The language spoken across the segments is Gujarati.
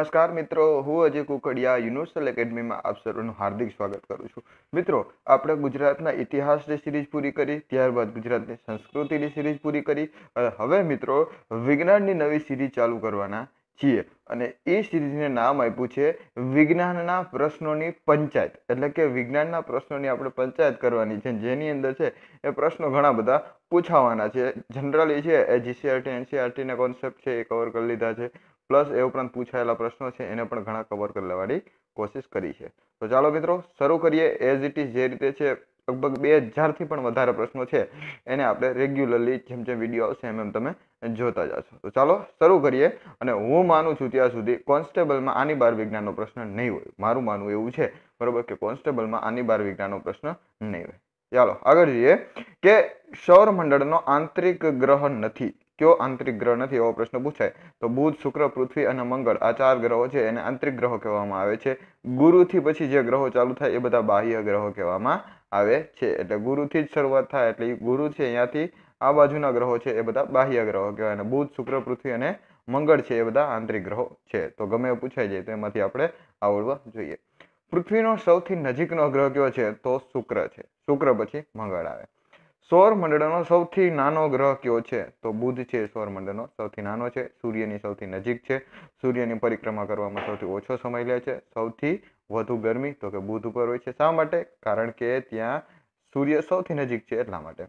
નમસ્કાર મિત્રો હું અજય કુકડિયા યુનિવર્સલ એકેડમીમાં આપ સર્વનું હાર્દિક સ્વાગત કરું છું મિત્રો આપણે ગુજરાતના ઇતિહાસની સિરીઝ પૂરી કરી ત્યારબાદ ગુજરાતની સંસ્કૃતિની સિરીઝ પૂરી કરી હવે મિત્રો વિજ્ઞાનની નવી સિરીઝ ચાલુ કરવાના છીએ અને એ સિરીઝને નામ આપ્યું છે વિજ્ઞાનના પ્રશ્નોની પંચાયત એટલે કે વિજ્ઞાનના પ્રશ્નોની આપણે પંચાયત કરવાની છે જેની અંદર છે એ પ્રશ્નો ઘણા બધા પૂછાવાના છે જનરલી છે એ જીસીઆરટી એનસીઆરટીના કોન્સેપ્ટ છે એ કવર કરી લીધા છે પ્લસ એ ઉપરાંત પૂછાયેલા પ્રશ્નો છે એને પણ ઘણા કવર કરી લેવાની કોશિશ કરી છે તો ચાલો મિત્રો શરૂ કરીએ એઝ ઇટ ઇઝ જે રીતે છે લગભગ બે હજારથી પણ વધારે પ્રશ્નો છે એને આપણે રેગ્યુલરલી જેમ જેમ વિડીયો આવશે એમ એમ તમે જોતા જશો તો ચાલો શરૂ કરીએ અને હું માનું છું ત્યાં સુધી કોન્સ્ટેબલમાં આની બાર વિજ્ઞાનનો પ્રશ્ન નહીં હોય મારું માનવું એવું છે બરોબર કે કોન્સ્ટેબલમાં આની બાર વિજ્ઞાનનો પ્રશ્ન નહીં હોય ચાલો આગળ જઈએ કે સૌરમંડળનો આંતરિક ગ્રહ નથી કયો આંતરિક ગ્રહ નથી એવો પ્રશ્ન પૂછાય તો બુધ શુક્ર પૃથ્વી અને મંગળ આ ચાર ગ્રહો છે એને આંતરિક ગ્રહો કહેવામાં આવે છે ગુરુથી પછી જે ગ્રહો ચાલુ થાય એ બધા બાહ્ય ગ્રહો કહેવામાં આવે છે એટલે ગુરુથી જ શરૂઆત થાય એટલે ગુરુ છે અહીંયાથી આ બાજુના ગ્રહો છે એ બધા બાહ્ય ગ્રહો કહેવાય અને બુધ શુક્ર પૃથ્વી અને મંગળ છે એ બધા આંતરિક ગ્રહો છે તો ગમે પૂછાય જાય તો એમાંથી આપણે આવડવા જોઈએ પૃથ્વીનો સૌથી નજીકનો ગ્રહ કયો છે તો શુક્ર છે શુક્ર પછી મંગળ આવે સૌરમંડળનો સૌથી નાનો ગ્રહ કયો છે તો બુધ છે સૌરમંડળનો સૌથી નાનો છે સૂર્યની સૌથી નજીક છે સૂર્યની પરિક્રમા કરવામાં સૌથી ઓછો સમય લે છે સૌથી વધુ ગરમી તો કે બુધ ઉપર હોય છે શા માટે કારણ કે ત્યાં સૂર્ય સૌથી નજીક છે એટલા માટે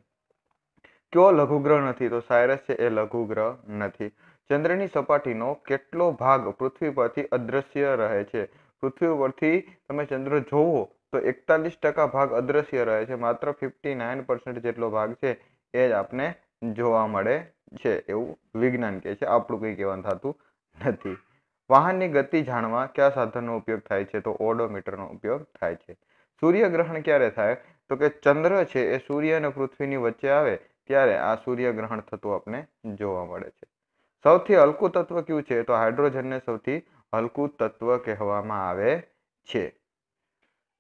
કયો લઘુગ્રહ નથી તો સાયરસ છે એ લઘુગ્રહ નથી ચંદ્રની સપાટીનો કેટલો ભાગ પૃથ્વી પરથી અદ્રશ્ય રહે છે પૃથ્વી ઉપરથી તમે ચંદ્ર જોવો તો એકતાલીસ ટકા ભાગ અદ્રશ્ય રહે છે માત્ર ફિફ્ટી નાઇન પર્સન્ટ જેટલો ભાગ છે એ જ આપણે જોવા મળે છે એવું વિજ્ઞાન કહે છે આપણું કંઈ કહેવાનું થતું નથી વાહનની ગતિ જાણવા કયા સાધનનો ઉપયોગ થાય છે તો ઓડોમીટરનો ઉપયોગ થાય છે સૂર્યગ્રહણ ક્યારે થાય તો કે ચંદ્ર છે એ સૂર્ય અને પૃથ્વીની વચ્ચે આવે ત્યારે આ સૂર્યગ્રહણ થતું આપણે જોવા મળે છે સૌથી હલકું તત્વ કયું છે તો હાઇડ્રોજનને સૌથી હલકું તત્વ કહેવામાં આવે છે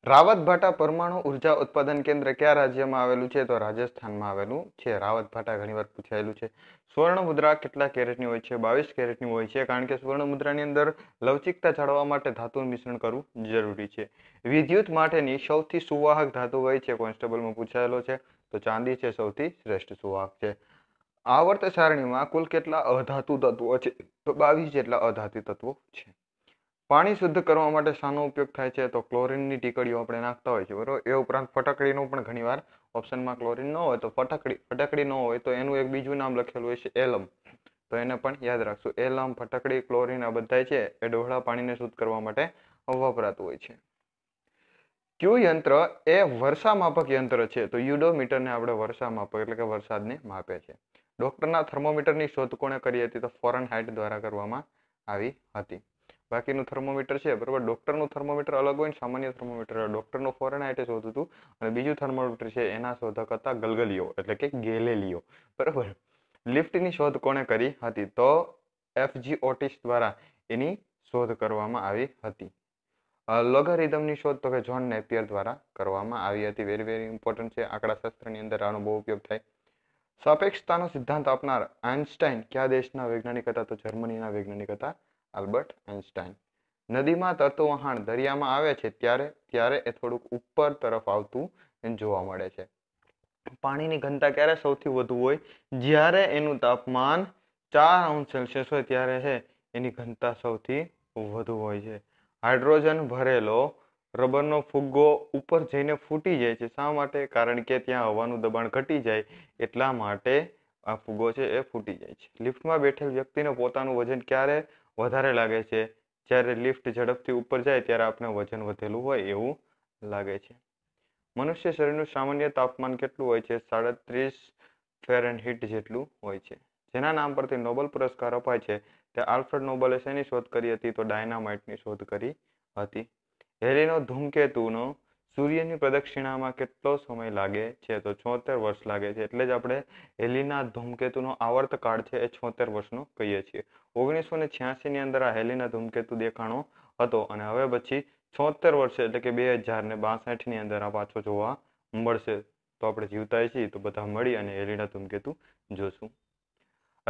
રાવત ભાટા પરમાણુ ઉર્જા ઉત્પાદન કેન્દ્ર કયા રાજ્યમાં આવેલું છે તો રાજસ્થાનમાં આવેલું છે રાવત રાવતભાટા ઘણીવાર પૂછાયેલું છે સુવર્ણ મુદ્રા કેટલા કેરેટની હોય છે બાવીસ કેરેટની હોય છે કારણ કે સુવર્ણ મુદ્રાની અંદર લવચિકતા જાળવવા માટે ધાતુનું મિશ્રણ કરવું જરૂરી છે વિદ્યુત માટેની સૌથી સુવાહક ધાતુ હોય છે કોન્સ્ટેબલમાં પૂછાયેલો છે તો ચાંદી છે સૌથી શ્રેષ્ઠ સુવાહક છે આવર્ત સારણીમાં કુલ કેટલા અધાતુ તત્વો છે તો બાવીસ જેટલા અધાતુ તત્વો છે પાણી શુદ્ધ કરવા માટે શાનો ઉપયોગ થાય છે તો ક્લોરિનની ટીકડીઓ આપણે નાખતા હોય છે બરાબર એ ઉપરાંત ફટાકડીનો પણ ઘણીવાર ઓપ્શનમાં ક્લોરિન ન હોય તો ફટાકડી ફટાકડી ન હોય તો એનું એક બીજું નામ લખેલું હોય છે એલમ તો એને પણ યાદ રાખશું એલમ ફટાકડી ક્લોરિન આ બધા છે એ ઢોળા પાણીને શુદ્ધ કરવા માટે વપરાતું હોય છે ક્યુ યંત્ર એ વર્ષા માપક યંત્ર છે તો યુડોમીટરને આપણે વર્ષા માપક એટલે કે વરસાદને માપે છે ડોક્ટરના થર્મોમીટરની શોધ કોણે કરી હતી તો ફોરન હાઇટ દ્વારા કરવામાં આવી હતી બાકીનું થર્મોમીટર છે બરાબર ડૉક્ટરનું થર્મોમીટર અલગ હોય ને સામાન્ય થર્મોમીટર ડૉક્ટરનું ફોરેનાઇટિસ હોતું હતું અને બીજું થર્મોમીટર છે એના શોધક હતા ગલગલિયો એટલે કે ગેલેલિયો બરાબર લિફ્ટની શોધ કોણે કરી હતી તો એફજી ઓટિસ દ્વારા એની શોધ કરવામાં આવી હતી લોગારિધમની શોધ તો કે જ્હોન નેપિયર દ્વારા કરવામાં આવી હતી વેરી વેરી ઇમ્પોર્ટન્ટ છે આંકડાશાસ્ત્રની અંદર આનો બહુ ઉપયોગ થાય સાપેક્ષતાનો સિદ્ધાંત આપનાર આઇન્સ્ટાઇન કયા દેશના વૈજ્ઞાનિક હતા તો જર્મનીના વૈજ્ઞાનિક હતા આલ્બર્ટ આઇન્સ્ટાઈન નદીમાં તરતું વહાણ દરિયામાં આવે છે ત્યારે ત્યારે એ થોડુંક ઉપર તરફ આવતું જોવા મળે છે પાણીની ઘનતા ક્યારે સૌથી વધુ હોય જ્યારે એનું તાપમાન ચાર અંશ સેલ્સિયસ હોય ત્યારે છે એની ઘનતા સૌથી વધુ હોય છે હાઇડ્રોજન ભરેલો રબરનો ફુગ્ગો ઉપર જઈને ફૂટી જાય છે શા માટે કારણ કે ત્યાં હવાનું દબાણ ઘટી જાય એટલા માટે આ ફુગ્ગો છે એ ફૂટી જાય છે લિફ્ટમાં બેઠેલ વ્યક્તિને પોતાનું વજન ક્યારે વધારે લાગે છે જ્યારે લિફ્ટ ઝડપથી ઉપર જાય ત્યારે આપણે વજન વધેલું હોય એવું લાગે છે મનુષ્ય શરીરનું સામાન્ય તાપમાન કેટલું હોય છે સાડત્રીસ ફેરનહીટ જેટલું હોય છે જેના નામ પરથી નોબલ પુરસ્કાર અપાય છે તે આલ્ફ્રેડ નોબલે શેની શોધ કરી હતી તો ડાયનામાઇટની શોધ કરી હતી હેરીનો ધૂમકેતુનો સૂર્યની પ્રદક્ષિણામાં કેટલો સમય લાગે છે તો છોતેર વર્ષ લાગે છે એટલે જ આપણે હેલીના ધૂમકેતુનો આવર્ત કાળ છે એ છોતેર વર્ષનો કહીએ છીએ ઓગણીસો ને છ્યાસીની અંદર આ હેલીના ધૂમકેતુ દેખાણો હતો અને હવે પછી છોતેર વર્ષ એટલે કે બે હજાર ને બાસઠની અંદર આ પાછો જોવા મળશે તો આપણે જીવતા છીએ તો બધા મળી અને હેલીના ધૂમકેતુ જોશું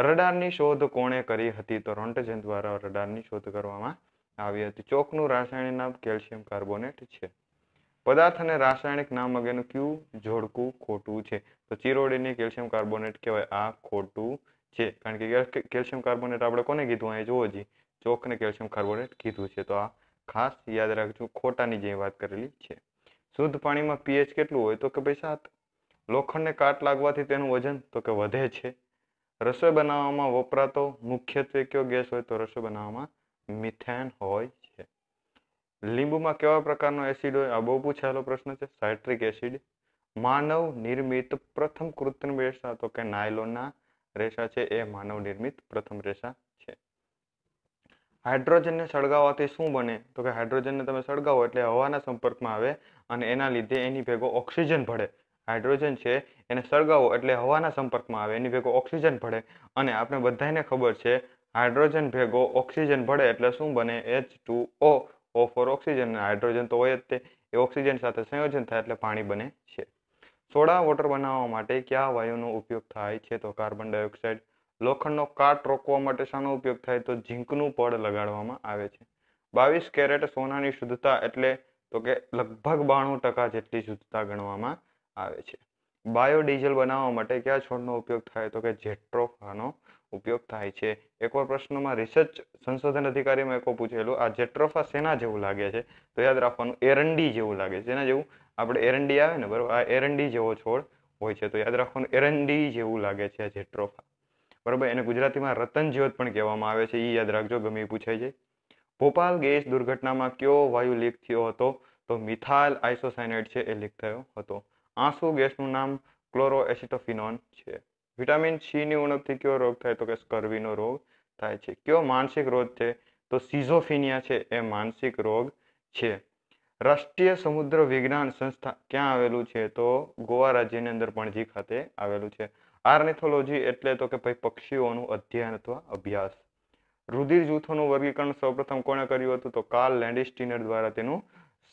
રડારની શોધ કોણે કરી હતી તો રોન્ટજન દ્વારા રડારની શોધ કરવામાં આવી હતી ચોકનું રાસાયણિક નામ કેલ્શિયમ કાર્બોનેટ છે પદાર્થ અને રાસાયણિક નામ અગેનું કયું જોડકું ખોટું છે તો ચિરોડીને કેલ્શિયમ કાર્બોનેટ કહેવાય આ ખોટું છે કારણ કે કેલ્શિયમ કાર્બોનેટ આપણે કોને કીધું અહીંયા જોવો જી ચોકને કેલ્શિયમ કાર્બોનેટ કીધું છે તો આ ખાસ યાદ રાખજો ખોટાની જે વાત કરેલી છે શુદ્ધ પાણીમાં પીએચ કેટલું હોય તો કે ભાઈ સાત લોખંડને કાટ લાગવાથી તેનું વજન તો કે વધે છે રસોઈ બનાવવામાં વપરાતો મુખ્યત્વે કયો ગેસ હોય તો રસોઈ બનાવવામાં મિથેન હોય લીંબુમાં કેવા પ્રકારનો એસિડ હોય આ બહુ પૂછાયેલો પ્રશ્ન છે સાઇટ્રિક એસિડ માનવ નિર્મિત પ્રથમ કૃત્રિમ રેસા તો કે નાયલોનના રેસા છે એ માનવ નિર્મિત પ્રથમ રેસા છે હાઇડ્રોજનને સળગાવવાથી શું બને તો કે હાઇડ્રોજનને તમે સળગાવો એટલે હવાના સંપર્કમાં આવે અને એના લીધે એની ભેગો ઓક્સિજન ભળે હાઇડ્રોજન છે એને સળગાવો એટલે હવાના સંપર્કમાં આવે એની ભેગો ઓક્સિજન ભળે અને આપણે બધાને ખબર છે હાઇડ્રોજન ભેગો ઓક્સિજન ભળે એટલે શું બને H two O O four oxygen અને હાઇડ્રોજન તો હોય જ તે એ ઓક્સિજન સાથે સંયોજન થાય એટલે પાણી બને છે સોડા વોટર બનાવવા માટે કયા વાયુનો ઉપયોગ થાય છે તો કાર્બન ડાયોક્સાઇડ લોખંડનો કાટ રોકવા માટે શાનો ઉપયોગ થાય તો ઝીંકનું પડ લગાડવામાં આવે છે બાવીસ કેરેટ સોનાની શુદ્ધતા એટલે તો કે લગભગ બાણું ટકા જેટલી શુદ્ધતા ગણવામાં આવે છે બાયોડીઝલ બનાવવા માટે કયા છોડનો ઉપયોગ થાય તો કે જેટ્રોફાનો ઉપયોગ થાય છે એકવાર પ્રશ્નમાં રિસર્ચ સંશોધન અધિકારીમાં એકો પૂછેલું આ જેટ્રોફા શેના જેવું લાગે છે તો યાદ રાખવાનું એરંડી જેવું લાગે છે એના જેવું આપણે એરંડી આવે ને બરાબર આ એરંડી જેવો છોડ હોય છે તો યાદ રાખવાનું એરંડી જેવું લાગે છે આ જેટ્રોફા બરાબર એને ગુજરાતીમાં રતનજ્યોત પણ કહેવામાં આવે છે એ યાદ રાખજો ગમે પૂછાય છે ભોપાલ ગેસ દુર્ઘટનામાં કયો વાયુ લીક થયો હતો તો મિથાલ આઇસોસાયનાઇડ છે એ લીક થયો હતો આંસુ ગેસનું નામ ક્લોરોએસિટોફિનોન છે વિટામિન સીની ઉણપથી કયો રોગ થાય તો કે સ્કર્વીનો રોગ થાય છે કયો માનસિક રોગ છે તો સિઝોફિનિયા છે એ માનસિક રોગ છે રાષ્ટ્રીય સમુદ્ર વિજ્ઞાન સંસ્થા ક્યાં આવેલું છે તો ગોવા રાજ્યની અંદર પણજી ખાતે આવેલું છે આર્નેથોલોજી એટલે તો કે ભાઈ પક્ષીઓનું અધ્યયન અથવા અભ્યાસ રુધિર જૂથોનું વર્ગીકરણ સૌપ્રથમ કોણે કર્યું હતું તો કાર્લ લેન્ડિસ્ટિનર દ્વારા તેનું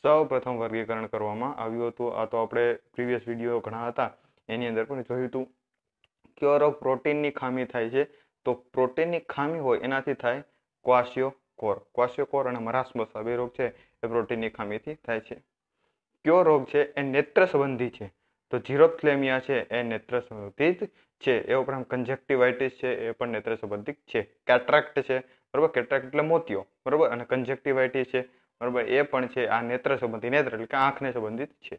સૌ પ્રથમ વર્ગીકરણ કરવામાં આવ્યું હતું આ તો આપણે પ્રીવિયસ વિડીયો ઘણા હતા એની અંદર પણ જોયું હતું કયો રોગ પ્રોટીનની ખામી થાય છે તો પ્રોટીનની ખામી હોય એનાથી થાય ક્વાશિયો કોર ક્વાશિયો કોર અને મરાસમસ આ બે રોગ છે એ પ્રોટીનની ખામીથી થાય છે કયો રોગ છે એ નેત્ર સંબંધી છે તો જીરોપ્થલેમિયા છે એ નેત્ર સંબંધિત છે એ ઉપરાંત કન્જેક્ટિવાઇટિસ છે એ પણ નેત્ર સંબંધિત છે કેટ્રેક્ટ છે બરાબર કેટ્રેક્ટ એટલે મોતિયો બરાબર અને કન્જેક્ટિવાઇટિસ છે બરાબર એ પણ છે આ નેત્ર સંબંધી નેત્ર એટલે કે આંખને સંબંધિત છે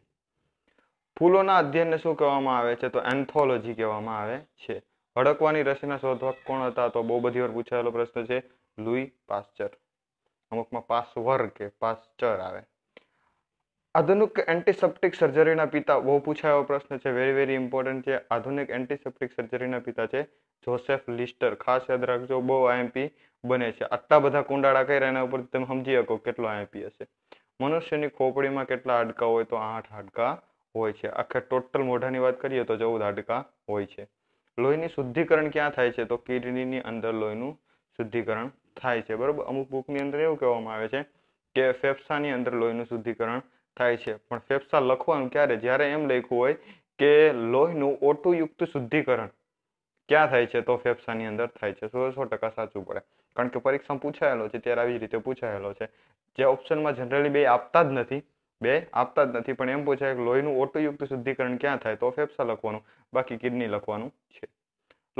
ફૂલોના અધ્યયનને શું કહેવામાં આવે છે તો એન્થોલોજી કહેવામાં આવે છે હડકવાની રચના શોધક કોણ હતા તો બહુ બધી વાર પૂછાયેલો પ્રશ્ન છે લુઈ પાસ્ચર અમુકમાં પાસવર કે પાસ્ચર આવે આધુનિક એન્ટિસેપ્ટિક સર્જરીના પિતા બહુ પૂછાયો પ્રશ્ન છે વેરી વેરી ઇમ્પોર્ટન્ટ છે આધુનિક એન્ટિસેપ્ટિક સર્જરીના પિતા છે જોસેફ લિસ્ટર ખાસ યાદ રાખજો બહુ આઈએમપી બને છે આટલા બધા કુંડાળા કર્યા એના ઉપર તમે સમજી શકો કેટલો આઈએમપી હશે મનુષ્યની ખોપડીમાં કેટલા હાડકા હોય તો આઠ હાડકા હોય છે આખે ટોટલ મોઢાની વાત કરીએ તો ચૌદ હાડકા હોય છે લોહીની શુદ્ધિકરણ ક્યાં થાય છે તો કિડનીની અંદર લોહીનું શુદ્ધિકરણ થાય છે બરાબર અમુક બુકની અંદર એવું કહેવામાં આવે છે કે ફેફસાની અંદર લોહીનું શુદ્ધિકરણ થાય છે પણ ફેફસા લખવાનું ક્યારે જ્યારે એમ લખ્યું હોય કે લોહીનું ઓટુયુક્ત શુદ્ધિકરણ ક્યાં થાય છે તો ફેફસાની અંદર થાય છે સો સો ટકા સાચું પડે કારણ કે પરીક્ષામાં પૂછાયેલો છે ત્યારે આવી રીતે પૂછાયેલો છે જે ઓપ્શનમાં જનરલી બે આપતા જ નથી બે આપતા જ નથી પણ એમ પૂછાય કે લોહીનું ઓટોયુક્ત શુદ્ધિકરણ ક્યાં થાય તો ફેફસા લખવાનું બાકી કિડની લખવાનું છે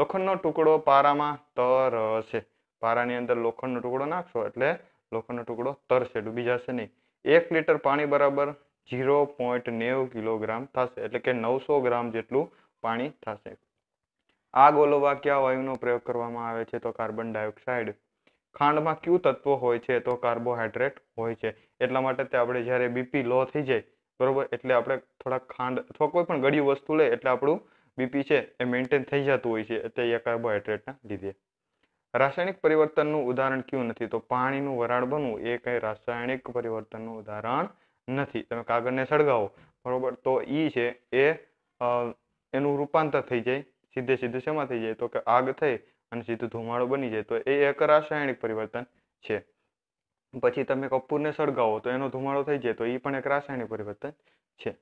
લોખંડનો ટુકડો પારામાં તર તરશે પારાની અંદર લોખંડનો ટુકડો નાખશો એટલે લોખંડનો ટુકડો તરશે ડૂબી જશે નહીં એક લીટર પાણી બરાબર ઝીરો પોઈન્ટ નેવું કિલોગ્રામ થશે એટલે કે નવસો ગ્રામ જેટલું પાણી થશે આ ગોલવા કયા વાયુનો પ્રયોગ કરવામાં આવે છે તો કાર્બન ડાયોક્સાઇડ ખાંડમાં કયું તત્વ હોય છે તો કાર્બોહાઈડ્રેટ હોય છે એટલા માટે તે આપણે જ્યારે બીપી લો થઈ જાય બરાબર એટલે આપણે થોડા ખાંડ અથવા કોઈ પણ ગળ્યું વસ્તુ લે એટલે આપણું બીપી છે એ મેન્ટેન થઈ જતું હોય છે એટલે એ કાર્બોહાઈડ્રેટના લીધે રાસાયણિક પરિવર્તનનું ઉદાહરણ કયું નથી તો પાણીનું વરાળ બનવું એ કંઈ રાસાયણિક પરિવર્તનનું ઉદાહરણ નથી તમે કાગળને સળગાવો બરાબર તો ઈ છે એ એનું રૂપાંતર થઈ જાય સીધે સીધું શેમાં થઈ જાય તો કે આગ થઈ અને સીધું ધુમાડો બની જાય તો એ એક રાસાયણિક પરિવર્તન છે પછી તમે કપૂરને સળગાવો તો એનો ધુમાડો થઈ જાય તો એ પણ એક રાસાયણિક પરિવર્તન છે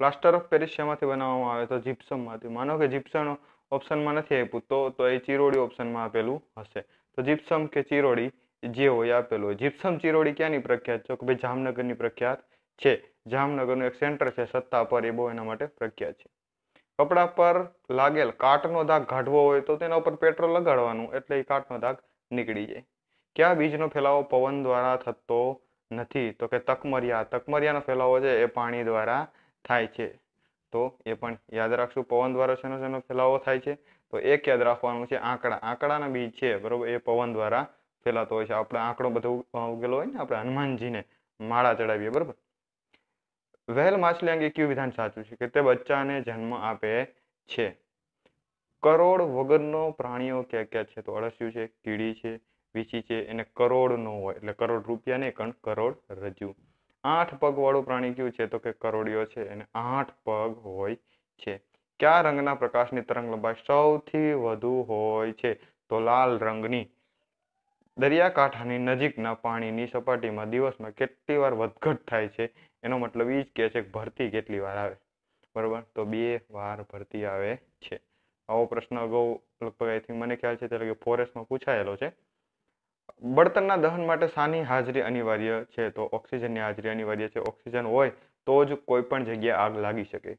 પ્લાસ્ટર ઓફ પેરિસ શેમાંથી બનાવવામાં આવે તો જીપ્સમમાંથી માનો કે જીપ્સમ ઓપ્શનમાં નથી આપ્યું તો તો એ ચીરોડી ઓપ્શનમાં આપેલું હશે તો જીપ્સમ કે ચીરોડી જે હોય આપેલું હોય જીપ્સમ ચીરોડી ક્યાંની પ્રખ્યાત છે કે ભાઈ જામનગરની પ્રખ્યાત છે જામનગરનું એક સેન્ટર છે સત્તા પર એ બહુ એના માટે પ્રખ્યાત છે કપડા પર લાગેલ કાટનો દાગ કાઢવો હોય તો તેના ઉપર પેટ્રોલ લગાડવાનું એટલે એ કાટનો દાગ નીકળી જાય ક્યાં બીજનો ફેલાવો પવન દ્વારા થતો નથી તો કે તકમરિયા તકમરિયાનો ફેલાવો છે એ પાણી દ્વારા થાય છે તો એ પણ યાદ રાખશું પવન દ્વારા શેનો શેનો ફેલાવો થાય છે તો એક યાદ રાખવાનું છે આંકડા આંકડાના બીજ છે બરોબર એ પવન દ્વારા ફેલાતો હોય છે આપણે આંકડો બધો ઉગેલો હોય ને આપણે હનુમાનજીને માળા ચડાવીએ બરોબર વહેલ માછલી અંગે કયું વિધાન સાચું છે કે તે બચ્ચાને જન્મ આપે છે કરોડ વગરનો પ્રાણીઓ ક્યાં ક્યાં છે તો અળસિયું છે કીડી છે વીછી છે એને કરોડ હોય એટલે કરોડ રૂપિયા નહીં પણ કરોડ રજુ આઠ પગવાળું પ્રાણી કયું છે તો કે કરોડિયો છે એને આઠ પગ હોય છે કયા રંગના પ્રકાશની તરંગ લંબાઈ સૌથી વધુ હોય છે તો લાલ રંગની દરિયાકાંઠાની નજીકના પાણીની સપાટીમાં દિવસમાં કેટલી વાર વધઘટ થાય છે એનો મતલબ એ જ કહે છે કે ભરતી કેટલી વાર આવે બરાબર તો બે વાર ભરતી આવે છે આવો પ્રશ્ન અગાઉ લગભગ આઈ થિંક મને ખ્યાલ છે ત્યારે કે ફોરેસ્ટમાં પૂછાયેલો છે બળતણના દહન માટે શાની હાજરી અનિવાર્ય છે તો ઓક્સિજનની હાજરી અનિવાર્ય છે ઓક્સિજન હોય તો જ કોઈ પણ જગ્યાએ આગ લાગી શકે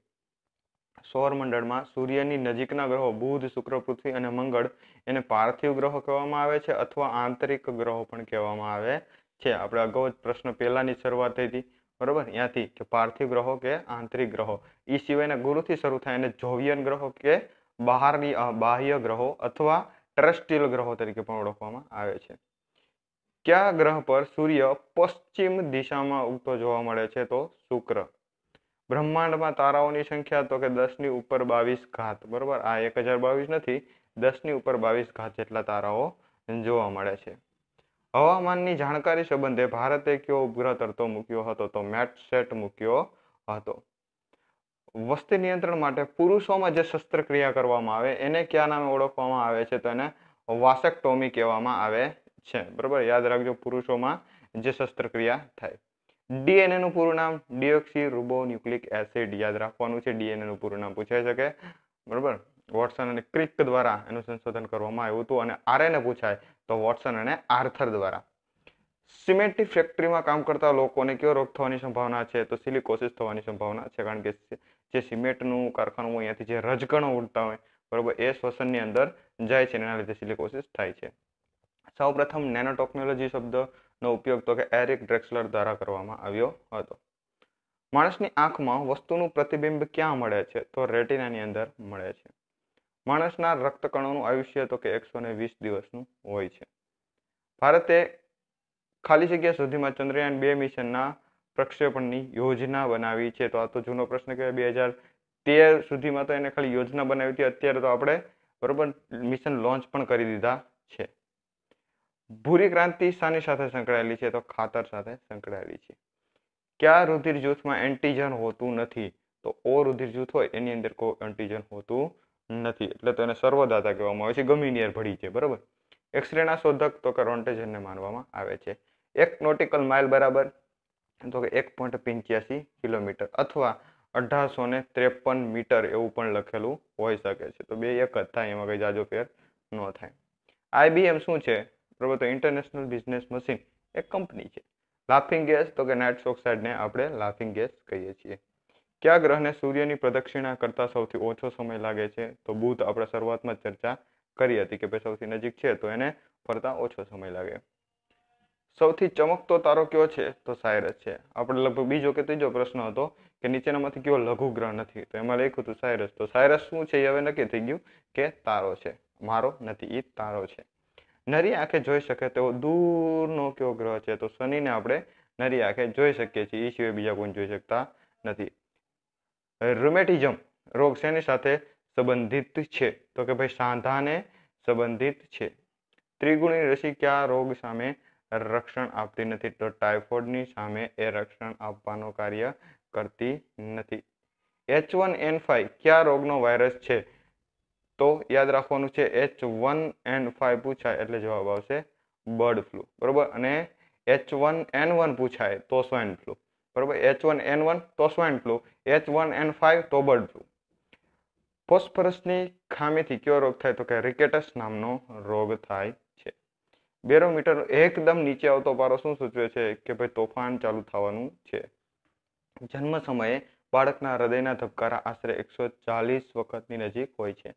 સૌરમંડળમાં સૂર્યની નજીકના ગ્રહો બુધ શુક્ર પૃથ્વી અને મંગળ એને પાર્થિવ ગ્રહો કહેવામાં આવે છે અથવા આંતરિક ગ્રહો પણ કહેવામાં આવે છે આપણે અગાઉ જ પ્રશ્ન પહેલાંની શરૂઆત થઈ હતી બરાબર ત્યાંથી કે પાર્થિવ ગ્રહો કે આંતરિક ગ્રહો એ સિવાયના ગુરુથી શરૂ થાય એને જોવિયન ગ્રહો કે બહારની બાહ્ય ગ્રહો અથવા ટ્રસ્ટીલ ગ્રહો તરીકે પણ ઓળખવામાં આવે છે કયા ગ્રહ પર સૂર્ય પશ્ચિમ દિશામાં ઉગતો જોવા મળે છે તો શુક્ર બ્રહ્માંડમાં તારાઓની સંખ્યા તો કે દસની ઉપર બાવીસ ઘાત બરાબર આ એક હજાર બાવીસ નથી દસની ઉપર બાવીસ ઘાત જેટલા તારાઓ જોવા મળે છે હવામાનની જાણકારી સંબંધે ભારતે કયો ઉપગ્રહ તરતો મૂક્યો હતો તો મેટ સેટ મૂક્યો હતો વસ્તી નિયંત્રણ માટે પુરુષોમાં જે શસ્ત્રક્રિયા કરવામાં આવે એને કયા નામે ઓળખવામાં આવે છે તો એને વાસેક્ટોમી કહેવામાં આવે છે બરાબર યાદ રાખજો પુરુષોમાં જે શસ્ત્રક્રિયા થાય ડીએનએ નું પૂરું નામ ડિયોક્સી રૂબો ન્યુક્લિક એસિડ યાદ રાખવાનું છે ડીએનએ નું પૂરું નામ પૂછાઈ શકે બરાબર વોટસન અને ક્રિક દ્વારા એનું સંશોધન કરવામાં આવ્યું હતું અને આરએને પૂછાય તો વોટસન અને આર્થર દ્વારા સિમેન્ટની ફેક્ટરીમાં કામ કરતા લોકોને કયો રોગ થવાની સંભાવના છે તો સિલિકોસિસ થવાની સંભાવના છે કારણ કે જે સિમેન્ટનું કારખાનું અહીંયાથી જે રજકણો ઉડતા હોય બરાબર એ શ્વસનની અંદર જાય છે એના લીધે સિલિકોસિસ થાય છે સૌપ્રથમ નેનો ટેકનોલોજી શબ્દનો ઉપયોગ તો કે એરિક ડ્રેક્સલર દ્વારા કરવામાં આવ્યો હતો માણસની આંખમાં વસ્તુનું પ્રતિબિંબ ક્યાં મળે છે તો રેટિનાની અંદર મળે છે માણસના રક્તકણોનું આયુષ્ય તો કે એકસો ને વીસ દિવસનું હોય છે ભારતે ખાલી જગ્યા સુધીમાં ચંદ્રયાન બે મિશનના પ્રક્ષેપણની યોજના બનાવી છે તો આ તો જૂનો પ્રશ્ન કહેવાય બે હજાર તેર સુધીમાં તો એને ખાલી યોજના બનાવી હતી અત્યારે તો આપણે બરોબર મિશન લોન્ચ પણ કરી દીધા છે ભૂરી ક્રાંતિ શાની સાથે સંકળાયેલી છે તો ખાતર સાથે સંકળાયેલી છે ક્યાં રુધિર જૂથમાં એન્ટીજન હોતું નથી તો ઓ રુધિર જૂથ હોય એની અંદર કોઈ એન્ટીજન હોતું નથી એટલે તો એને સર્વદાતા કહેવામાં આવે છે ગમીનિયર ભળી છે બરાબર એક્સરેના શોધક તો કે રોન્ટેજનને માનવામાં આવે છે એક નોટિકલ માઇલ બરાબર તો કે એક પોઈન્ટ પંચ્યાસી કિલોમીટર અથવા અઢારસો ને ત્રેપન મીટર એવું પણ લખેલું હોઈ શકે છે તો બે એક જ થાય એમાં કંઈ જાજો ફેર ન થાય આઈબીએમ શું છે બરાબર તો ઇન્ટરનેશનલ બિઝનેસ મશીન એક કંપની છે લાફિંગ ગેસ તો કે નાઇટ્રોક્સાઇડને આપણે લાફિંગ ગેસ કહીએ છીએ કયા ગ્રહને સૂર્યની પ્રદક્ષિણા કરતા સૌથી ઓછો સમય લાગે છે તો બુધ આપણે શરૂઆતમાં ચર્ચા કરી હતી કે ભાઈ સૌથી નજીક છે તો એને ફરતા ઓછો સમય લાગે સૌથી ચમકતો તારો કયો છે તો સાયરસ છે આપણે લગભગ બીજો કે ત્રીજો પ્રશ્ન હતો કે નીચેનામાંથી કયો લઘુ ગ્રહ નથી તો એમાં લખ્યું હતું સાયરસ તો સાયરસ શું છે એ હવે નક્કી થઈ ગયું કે તારો છે મારો નથી એ તારો છે નરી આંખે જોઈ શકે તેવો દૂરનો કયો ગ્રહ છે તો શનિને આપણે નરી આંખે જોઈ શકીએ છીએ એ સિવાય બીજા કોઈ જોઈ શકતા નથી રુમેટિઝમ રોગ શેની સાથે સંબંધિત છે તો કે ભાઈ સાંધાને સંબંધિત છે ત્રિગુણી રસી કયા રોગ સામે રક્ષણ આપતી નથી તો ટાઇફોઇડની સામે એ રક્ષણ આપવાનું કાર્ય કરતી નથી એચ વન એન ફાઈવ કયા રોગનો વાયરસ છે તો યાદ રાખવાનું છે એચ વન એન ફાઈવ પૂછાય એટલે જવાબ આવશે બર્ડ ફ્લૂ બરોબર અને એચ વન એન વન પૂછાય તો સ્વાઇન ફ્લૂ બરાબર એચ વન એન વન તો swine flu H one N five તો બર્ડ ફ્લુ ફોસ્ફરસની ખામીથી કયો રોગ થાય તો કે રિકેટસ નામનો રોગ થાય છે બેરોમીટર એકદમ નીચે આવતો પારો શું સૂચવે છે કે ભાઈ તોફાન ચાલુ થવાનું છે જન્મ સમયે બાળકના હૃદયના ધબકારા આશરે એકસો ચાલીસ વખતની નજીક હોય છે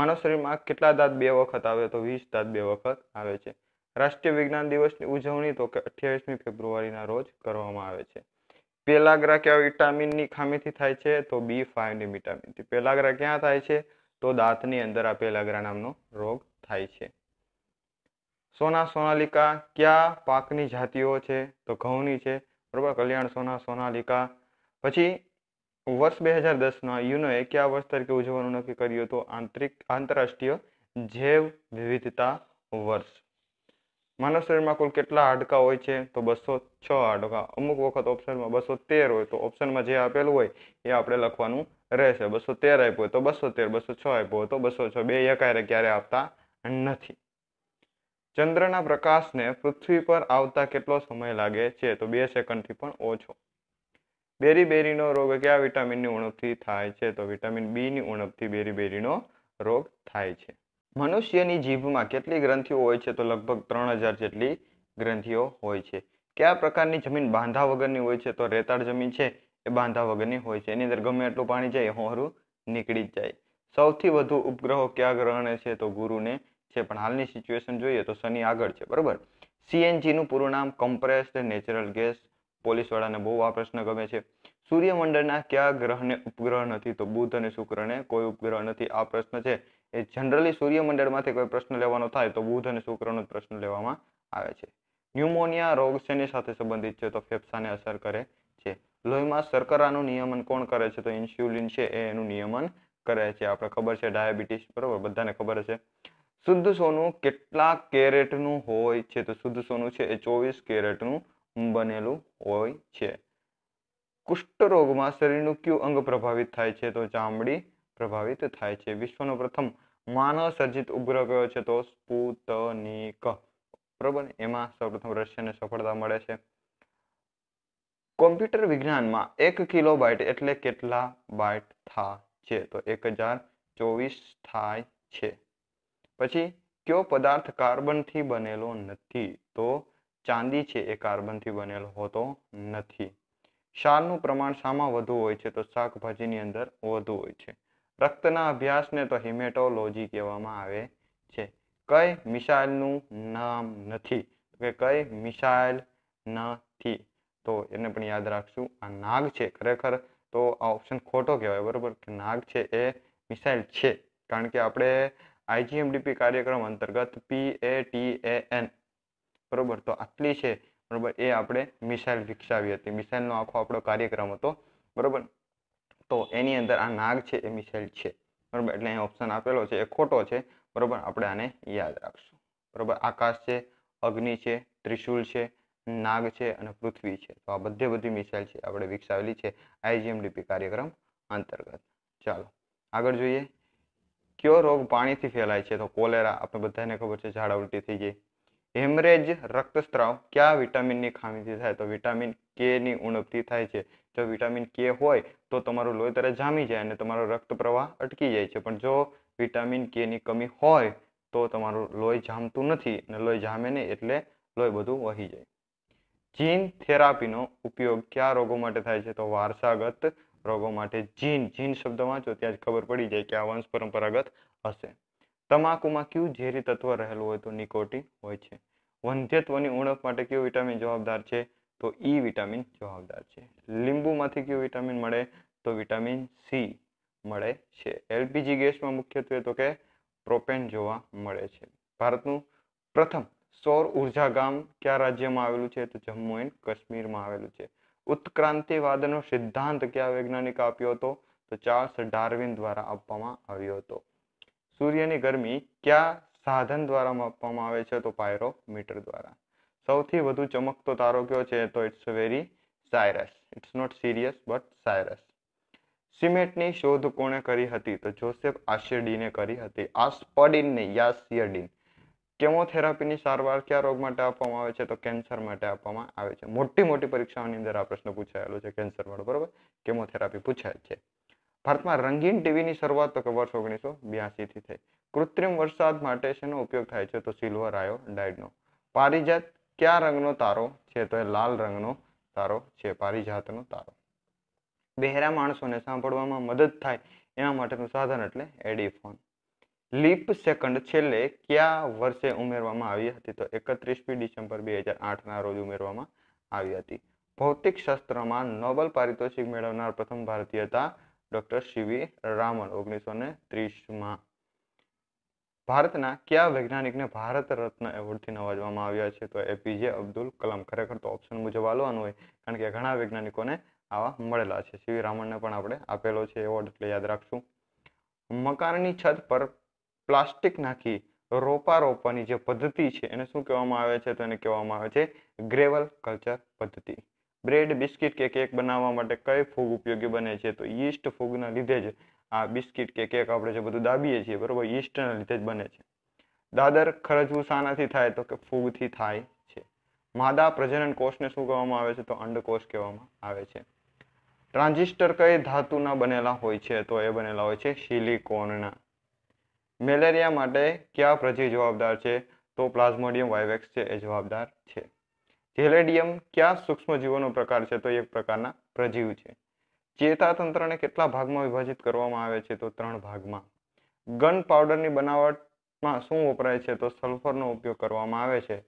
માનવ શરીરમાં કેટલા દાંત બે વખત આવે તો વીસ દાંત બે વખત આવે છે રાષ્ટ્રીય વિજ્ઞાન દિવસની ઉજવણી તો કે અઠ્યાવીસમી ફેબ્રુઆરીના રોજ કરવામાં આવે છે પેલાગ્રા કયા વિટામિનની ખામીથી થાય છે તો બી ફાઈવની વિટામિનથી પેલાગ્રા ક્યાં થાય છે તો દાંતની અંદર આ પેલાગ્રા નામનો રોગ થાય છે સોના સોનાલિકા કયા પાકની જાતિઓ છે તો ઘઉંની છે બરોબર કલ્યાણ સોના સોનાલિકા પછી વર્ષ બે હજાર દસમાં યુનોએ કયા વર્ષ તરીકે ઉજવવાનું નક્કી કર્યું હતું આંતરિક આંતરરાષ્ટ્રીય જૈવ વિવિધતા વર્ષ માનવ શરીરમાં કુલ કેટલા હાડકા હોય છે તો બસો છ હાડકા અમુક વખત ઓપ્શનમાં બસો તેર હોય તો ઓપ્શનમાં જે આપેલું હોય એ આપણે લખવાનું રહેશે બસો તેર આપ્યું હોય તો બસો તેર બસો છ આપ્યો હોય તો બસો છ બે એકાયરે ક્યારે આપતા નથી ચંદ્રના પ્રકાશને પૃથ્વી પર આવતા કેટલો સમય લાગે છે તો બે સેકન્ડથી પણ ઓછો બેરી બેરીનો રોગ કયા વિટામિનની ઉણપથી થાય છે તો વિટામિન બીની ઉણપથી બેરી બેરીનો રોગ થાય છે મનુષ્યની જીભમાં કેટલી ગ્રંથિઓ હોય છે તો લગભગ ત્રણ હજાર જેટલી ગ્રંથિઓ હોય છે કયા પ્રકારની જમીન બાંધા વગરની હોય છે તો રેતાળ જમીન છે એ બાંધા વગરની હોય છે એની અંદર ગમે એટલું પાણી જાય હોરું નીકળી જ જાય સૌથી વધુ ઉપગ્રહો કયા ગ્રહણે છે તો ગુરુને છે પણ હાલની સિચ્યુએશન જોઈએ તો શનિ આગળ છે બરાબર સીએનજીનું પૂરું નામ કમ્પ્રેસ્ડ નેચરલ ગેસ પોલીસવાળાને બહુ આ પ્રશ્ન ગમે છે સૂર્યમંડળના કયા ગ્રહને ઉપગ્રહ નથી તો બુધ અને શુક્રને કોઈ ઉપગ્રહ નથી આ પ્રશ્ન છે એ જનરલી સૂર્યમંડળમાંથી કોઈ પ્રશ્ન લેવાનો થાય તો બુધ અને શુક્રનો જ પ્રશ્ન લેવામાં આવે છે ન્યુમોનિયા રોગ શેની સાથે સંબંધિત છે તો ફેફસાને અસર કરે છે લોહીમાં શર્કરાનું નિયમન કોણ કરે છે તો ઇન્સ્યુલિન છે એ એનું નિયમન કરે છે આપણે ખબર છે ડાયાબિટીસ બરોબર બધાને ખબર છે શુદ્ધ સોનું કેટલા કેરેટનું હોય છે તો શુદ્ધ સોનું છે એ ચોવીસ કેરેટનું બનેલું હોય છે કુષ્ઠરોગમાં શરીરનું કયું અંગ પ્રભાવિત થાય છે તો ચામડી પ્રભાવિત થાય છે વિશ્વનો પ્રથમ માનવ સર્જિત ઉપગ્રહ કયો છે તો સ્પુતનિક બરોબર એમાં સૌપ્રથમ રશિયાને સફળતા મળે છે કોમ્પ્યુટર વિજ્ઞાનમાં એક કિલો બાઇટ એટલે કેટલા બાઇટ થાય છે તો એક હજાર ચોવીસ થાય છે પછી કયો પદાર્થ કાર્બનથી બનેલો નથી તો ચાંદી છે એ કાર્બનથી બનેલો હોતો નથી શાલનું પ્રમાણ શામાં વધુ હોય છે તો શાકભાજીની અંદર વધુ હોય છે રક્તના અભ્યાસને તો હિમેટોલોજી કહેવામાં આવે છે કઈ મિસાઇલનું નામ નથી કે કઈ મિસાઇલ નથી તો એને પણ યાદ રાખશું આ નાગ છે ખરેખર તો આ ઓપ્શન ખોટો કહેવાય બરાબર કે નાગ છે એ મિસાઇલ છે કારણ કે આપણે આઈજીએમડીપી કાર્યક્રમ અંતર્ગત પી એ ટી એ એન બરાબર તો આટલી છે બરાબર એ આપણે મિસાઇલ વિકસાવી હતી મિસાઇલનો આખો આપણો કાર્યક્રમ હતો બરાબર તો એની અંદર આ નાગ છે એ મિસાઇલ છે બરાબર એટલે અહીં ઓપ્શન આપેલો છે એ ખોટો છે બરાબર આપણે આને યાદ રાખશું બરાબર આકાશ છે અગ્નિ છે ત્રિશુલ છે નાગ છે અને પૃથ્વી છે તો આ બધે બધી મિસાઇલ છે આપણે વિકસાવેલી છે આઈજીએમડીપી કાર્યક્રમ અંતર્ગત ચાલો આગળ જોઈએ કયો રોગ પાણીથી ફેલાય છે તો કોલેરા આપણે બધાને ખબર છે ઝાડા ઉલટી થઈ જાય હેમરેજ રક્તસ્રાવ કયા વિટામિનની ખામીથી થાય તો વિટામિન કે ની ઉણપથી થાય છે જો વિટામિન કે હોય તો તમારું લોહી તરત જામી જાય અને તમારો રક્ત પ્રવાહ અટકી જાય છે પણ જો વિટામિન કે ની કમી હોય તો તમારું લોહી જામતું નથી અને લોહી જામે નહીં એટલે લોહી બધું વહી જાય જીન થેરાપીનો ઉપયોગ કયા રોગો માટે થાય છે તો વારસાગત રોગો માટે જીન જીન શબ્દ વાંચો ત્યાં જ ખબર પડી જાય કે આ વંશ પરંપરાગત હશે તમાકુમાં કયું ઝેરી તત્વ રહેલું હોય તો નિકોટીન હોય છે વંધ્યત્વની ઉણપ માટે કયું વિટામિન જવાબદાર છે તો ઈ વિટામિન જવાબદાર છે લીંબુમાંથી કયું વિટામિન મળે તો વિટામિન સી મળે છે એલપીજી ગેસમાં મુખ્યત્વે તો કે પ્રોપેન જોવા મળે છે ભારતનું પ્રથમ સૌર ઉર્જા ગામ કયા રાજ્યમાં આવેલું છે તો જમ્મુ એન્ડ કાશ્મીરમાં આવેલું છે ઉત્ક્રાંતિવાદનો સિદ્ધાંત કયા વૈજ્ઞાનિક આપ્યો હતો તો ચાર્લ્સ ડાર્વિન દ્વારા આપવામાં આવ્યો હતો સૂર્યની ગરમી કયા સાધન દ્વારા માપવામાં આવે છે તો પાયરોમીટર દ્વારા સૌથી વધુ ચમકતો તારો કયો છે તો it's very Cyrus it's not serious but Cyrus સિમેન્ટની શોધ કોણે કરી હતી તો જોસેફ આશેરડીને કરી હતી આસ્પડિન નહીં યાસિયડિન કેમોથેરાપીની સારવાર કયા રોગ માટે આપવામાં આવે છે તો કેન્સર માટે આપવામાં આવે છે મોટી મોટી પરીક્ષાઓની અંદર આ પ્રશ્ન પૂછાયેલો છે કેન્સર માટે બરોબર કેમોથેરાપી પૂછાય છે ભારતમાં રંગીન ટીવીની શરૂઆત તો વર્ષ ઓગણીસો બ્યાસીથી થઈ કૃત્રિમ વરસાદ માટે શેનો ઉપયોગ થાય છે તો સિલ્વર આયો ડાયડનો પારિજાત કયા રંગનો તારો છે તો એ લાલ રંગનો તારો છે પારિજાતનો તારો બહેરા માણસોને સાંભળવામાં મદદ થાય એના માટેનું સાધન એટલે એડીફોન લીપ સેકન્ડ છેલ્લે કયા વર્ષે ઉમેરવામાં આવી હતી તો એકત્રીસમી ડિસેમ્બર બે હજાર આઠના રોજ ઉમેરવામાં આવી હતી ભૌતિક શાસ્ત્રમાં નોબલ પારિતોષિક મેળવનાર પ્રથમ ભારતીય હતા ડૉક્ટર સીવી રામન ઓગણીસો ને ત્રીસમાં ભારતના કયા વૈજ્ઞાનિકને ભારત રત્ન એવોર્ડથી નવાજવામાં આવ્યા છે તો એપીજે અબ્દુલ કલામ ખરેખર તો ઓપ્શન મુજબ આલવાનું હોય કારણ કે ઘણા વૈજ્ઞાનિકોને આવા મળેલા છે સીવી રામણને પણ આપણે આપેલો છે એવોર્ડ એટલે યાદ રાખશું મકાનની છત પર પ્લાસ્ટિક નાખી રોપા રોપવાની જે પદ્ધતિ છે એને શું કહેવામાં આવે છે તો એને કહેવામાં આવે છે ગ્રેવલ કલ્ચર પદ્ધતિ બ્રેડ બિસ્કિટ કે કેક બનાવવા માટે કઈ ફૂગ ઉપયોગી બને છે તો ઈસ્ટ ફૂગના લીધે જ આ બિસ્કિટ કે કેક આપણે જે બધું દાબીએ છીએ બરોબર ઈસ્ટના લીધે જ બને છે દાદર ખરજવું શાનાથી થાય તો કે ફૂગથી થાય છે માદા પ્રજનન કોષને શું કહેવામાં આવે છે તો અંડકોષ કહેવામાં આવે છે ટ્રાન્ઝિસ્ટર કઈ ધાતુના બનેલા હોય છે તો એ બનેલા હોય છે સિલિકોનના મેલેરિયા માટે કયા પ્રજી જવાબદાર છે તો પ્લાઝ્મોડિયમ વાયવેક્સ છે એ જવાબદાર છે જેલેડિયમ કયા સૂક્ષ્મજીવોનો પ્રકાર છે તો એક પ્રકારના પ્રજીવ છે ચેતાતંત્રને કેટલા ભાગમાં વિભાજિત કરવામાં આવે છે તો ત્રણ ભાગમાં ગન પાવડરની બનાવટમાં શું વપરાય છે તો સલ્ફરનો ઉપયોગ કરવામાં આવે છે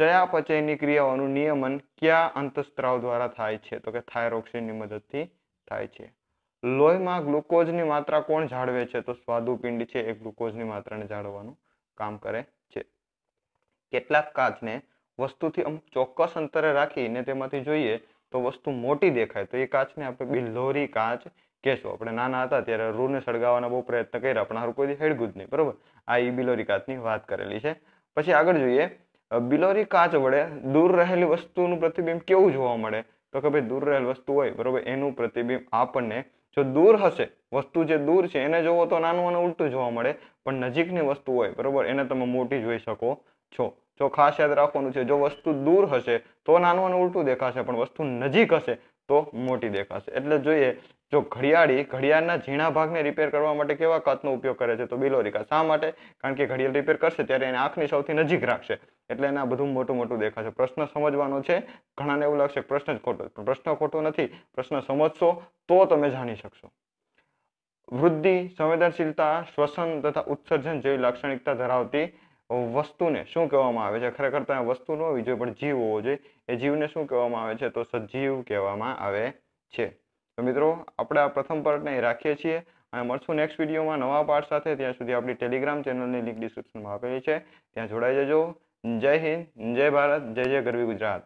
ચયાપચયની ક્રિયાઓનું નિયમન કયા અંતસ્ત્રાવ દ્વારા થાય છે તો કે થાયરોક્સિનની મદદથી થાય છે લોહીમાં ગ્લુકોઝની માત્રા કોણ જાળવે છે તો સ્વાદુપિંડ છે એ ગ્લુકોઝની માત્રાને જાળવવાનું કામ કરે છે કેટલાક કાચને વસ્તુથી અમુક ચોક્કસ અંતરે રાખીને તેમાંથી જોઈએ તો વસ્તુ મોટી દેખાય તો એ કાચને આપણે બિલ્હોરી કાચ કહેશું આપણે નાના હતા ત્યારે રૂને સળગાવવાના બહુ પ્રયત્ન કર્યા પણ હારું કોઈ હેડગું જ નહીં બરોબર આ એ બિલોરી કાચની વાત કરેલી છે પછી આગળ જોઈએ બિલોરી કાચ વડે દૂર રહેલી વસ્તુનું પ્રતિબિંબ કેવું જોવા મળે તો કે ભાઈ દૂર રહેલ વસ્તુ હોય બરોબર એનું પ્રતિબિંબ આપણને જો દૂર હશે વસ્તુ જે દૂર છે એને જોવો તો નાનું અને ઉલટું જોવા મળે પણ નજીકની વસ્તુ હોય બરોબર એને તમે મોટી જોઈ શકો છો જો ખાસ યાદ રાખવાનું છે જો વસ્તુ દૂર હશે તો નાનું અને ઉલટું દેખાશે પણ વસ્તુ નજીક હશે તો મોટી દેખાશે એટલે જોઈએ જો ઘડિયાળી ઘડિયાળના ઝીણા ભાગને રિપેર કરવા માટે કેવા કાચનો ઉપયોગ કરે છે તો બિલોરિકા શા માટે કારણ કે ઘડિયાળ રિપેર કરશે ત્યારે એને આંખની સૌથી નજીક રાખશે એટલે એના બધું મોટું મોટું દેખાશે પ્રશ્ન સમજવાનો છે ઘણાને એવું લાગશે પ્રશ્ન જ ખોટો પણ પ્રશ્ન ખોટો નથી પ્રશ્ન સમજશો તો તમે જાણી શકશો વૃદ્ધિ સંવેદનશીલતા શ્વસન તથા ઉત્સર્જન જેવી લાક્ષણિકતા ધરાવતી વસ્તુને શું કહેવામાં આવે છે ખરેખર તો વસ્તુ ન હોવી જોઈએ પણ જીવ હોવો જોઈએ એ જીવને શું કહેવામાં આવે છે તો સજીવ કહેવામાં આવે છે તો મિત્રો આપણે આ પ્રથમ પાર્ટને રાખીએ છીએ અને મળશું નેક્સ્ટ વિડીયોમાં નવા પાઠ સાથે ત્યાં સુધી આપણી ટેલિગ્રામ ચેનલની લિંક ડિસ્ક્રિપ્શનમાં આપેલી છે ત્યાં જોડાઈ જજો જય હિન્દ જય ભારત જય જય ગરવી ગુજરાત